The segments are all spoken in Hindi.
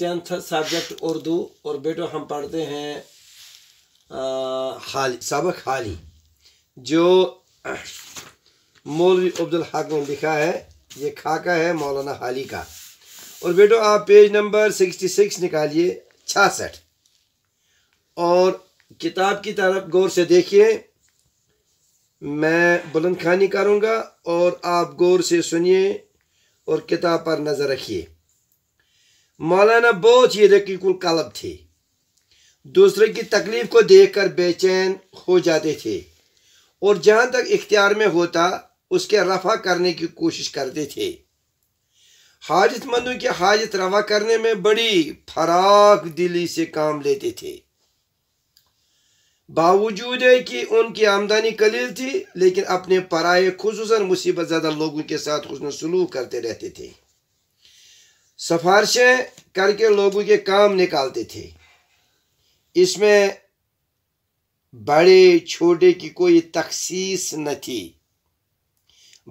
टेंथ सब्जेक्ट उर्दू और बेटो हम पढ़ते हैं हाली सबक हाली जो मौलवी अब्दुल हक ने लिखा है ये खाका है मौलाना हाली का और बेटो आप पेज नंबर सिक्सटी सिक्स निकालिए छासठ और किताब की तरफ गौर से देखिए मैं बुलंद खानी करूँगा और आप गौर से सुनिए और किताब पर नज़र रखिए मौलाना बहुत ही रकीकुल कलब थे दूसरे की तकलीफ को देखकर बेचैन हो जाते थे और जहाँ तक इख्तियार में होता उसके रफा करने की कोशिश करते थे हाजतमंदों की हाजत रवा करने में बड़ी फराक दिली से काम लेते थे बावजूद है कि उनकी आमदनी कलील थी लेकिन अपने पराए खसूस मुसीबत ज़्यादा लोगों के साथ खुशन सलूक करते रहते थे सिफारशें करके लोगों के काम निकालते थे इसमें बड़े छोटे की कोई तखसीस न थी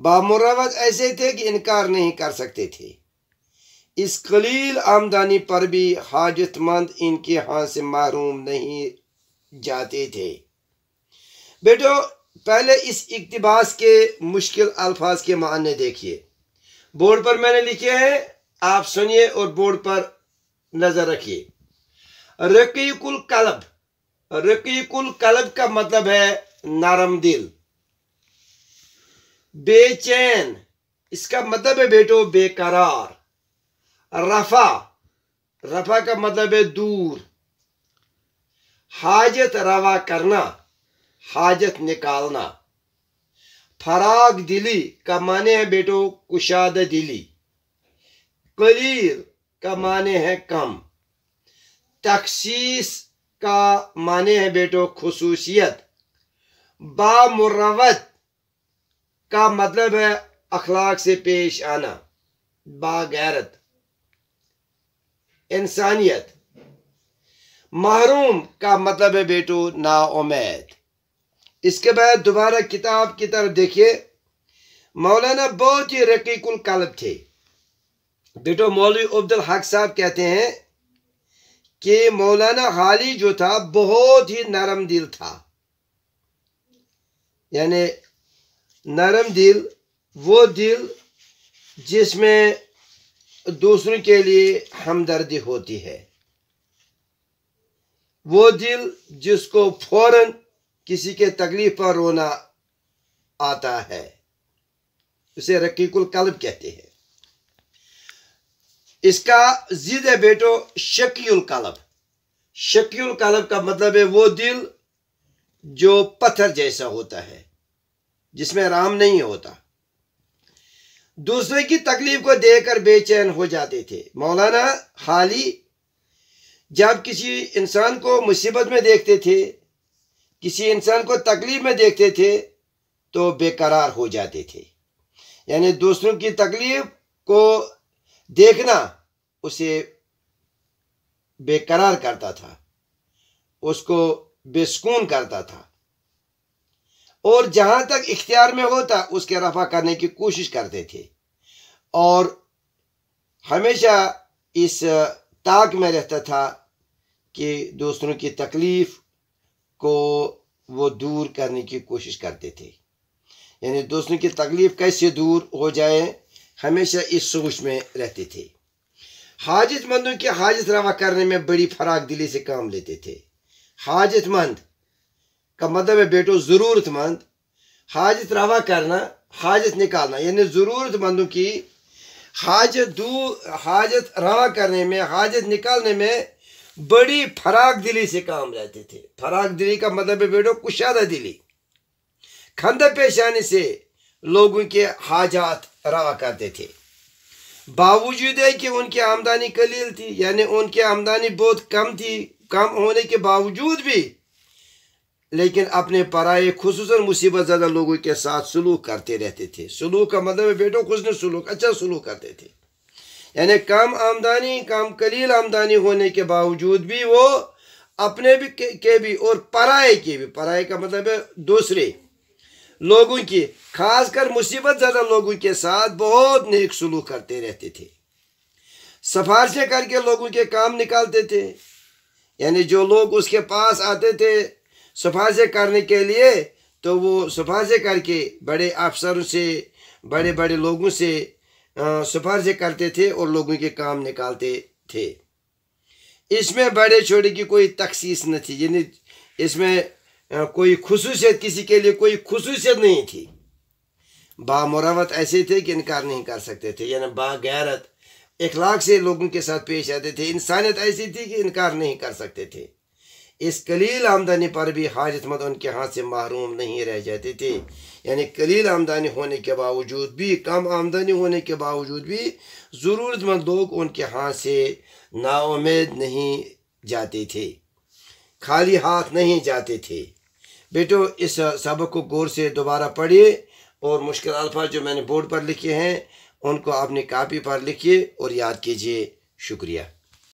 बामुरावत ऐसे थे कि इनकार नहीं कर सकते थे इस कलील आमदनी पर भी हाजतमंद इनके हाथ से महरूम नहीं जाते थे बेटो पहले इस इकतबास के मुश्किल अल्फाज के मानने देखिए बोर्ड पर मैंने लिखे हैं आप सुनिए और बोर्ड पर नजर रखिए रकीकुल कलब रकीकुल कलब का मतलब है नरम दिल बेचैन इसका मतलब है बेटो बेकरार रफा रफा का मतलब है दूर हाजत रवा करना हाजत निकालना फराग दिली का माने है बेटो कुशाद दिली कलील का माने है कम तख्स का माने है बेटो खसूसियत बामुरवत का मतलब है अखलाक से पेश आना बागैरत इंसानियत महरूम का मतलब है बेटो ना इसके बाद दोबारा किताब की तरफ देखिए मौलाना बहुत ही रकीकुल कलब थे बेटो मौलवी अब्दुल हक साहब कहते हैं कि मौलाना खाली जो था बहुत ही नरम दिल था यानी नरम दिल वो दिल जिसमें दूसरों के लिए हमदर्दी होती है वो दिल जिसको फौरन किसी के तकलीफ पर रोना आता है उसे रकीकुल कल्ब कहते हैं इसका जिद है बेटो शकील कलब शकील कलब का मतलब है वो दिल जो पत्थर जैसा होता है जिसमें आराम नहीं होता दूसरे की तकलीफ को देकर बेचैन हो जाते थे मौलाना हाली जब किसी इंसान को मुसीबत में देखते थे किसी इंसान को तकलीफ में देखते थे तो बेकरार हो जाते थे यानी दूसरों की तकलीफ को देखना उसे बेकरार करता था उसको बेसकून करता था और जहां तक इख्तियार में होता उसके रफा करने की कोशिश करते थे और हमेशा इस ताक में रहता था कि दूसरों की तकलीफ़ को वो दूर करने की कोशिश करते थे यानी दूसरों की तकलीफ़ कैसे दूर हो जाए हमेशा इस सोच में रहते थे हाजत मंदों की हाजत रवा करने में बड़ी फराग दिली से काम लेते थे हाजत मंद का मतलब है बेटो ज़रूरतमंद हाजत रवा करना हाजत निकालना यानी ज़रूरतमंदों की हाजत दू हाजत रवा करने में हाजत निकालने में बड़ी फराग दिली से काम रहते थे फराग दिली का मतलब है बेटो कुशादा दिली खंदा पेशानी से लोगों के हाजात रहा करते थे बावजूद है कि उनकी आमदनी कलील थी यानी उनकी आमदनी बहुत कम थी कम होने के बावजूद भी लेकिन अपने पराए खसूस मुसीबत ज़्यादा लोगों के साथ सलूक करते रहते थे सलूक का मतलब बेटों खुशन सलूक अच्छा सलूक करते थे यानी कम आमदनी कम कलील आमदनी होने के बावजूद भी वो अपने भी के, के भी और पराए के भी पराए का मतलब है दूसरे लोगों की खासकर मुसीबत ज़्यादा लोगों के साथ बहुत नेक सुलूक करते रहते थे सिफारशें करके लोगों के काम निकालते थे यानी जो लोग उसके पास आते थे सिफारशें करने के लिए तो वो सफारशें करके बड़े अफसरों से बड़े बड़े लोगों से सिफारशें करते थे और लोगों के काम निकालते थे इसमें बड़े छोटे की कोई तखसीस न थी यानी इसमें कोई खसूसियत किसी के लिए कोई खसूसियत नहीं थी बामरावत ऐसे थे कि इनकार नहीं कर सकते थे यानी बागैरत इखलाक से लोगों के साथ पेश आते थे इंसानियत ऐसी थी कि इनकार नहीं कर सकते थे इस कलील आमदनी पर भी हाजतमंद उनके हाथ से महरूम नहीं रह जाते थे यानी कलील आमदनी होने के बावजूद भी कम आमदनी होने के बावजूद भी ज़रूरतमंद लोग उनके हाथ से नाउमेद नहीं जाते थे खाली हाथ नहीं जाते थे बेटो इस सबक को गौर से दोबारा पढ़िए और मुश्किल अल्फाज जो मैंने बोर्ड पर लिखे हैं उनको आपने कापी पर लिखिए और याद कीजिए शुक्रिया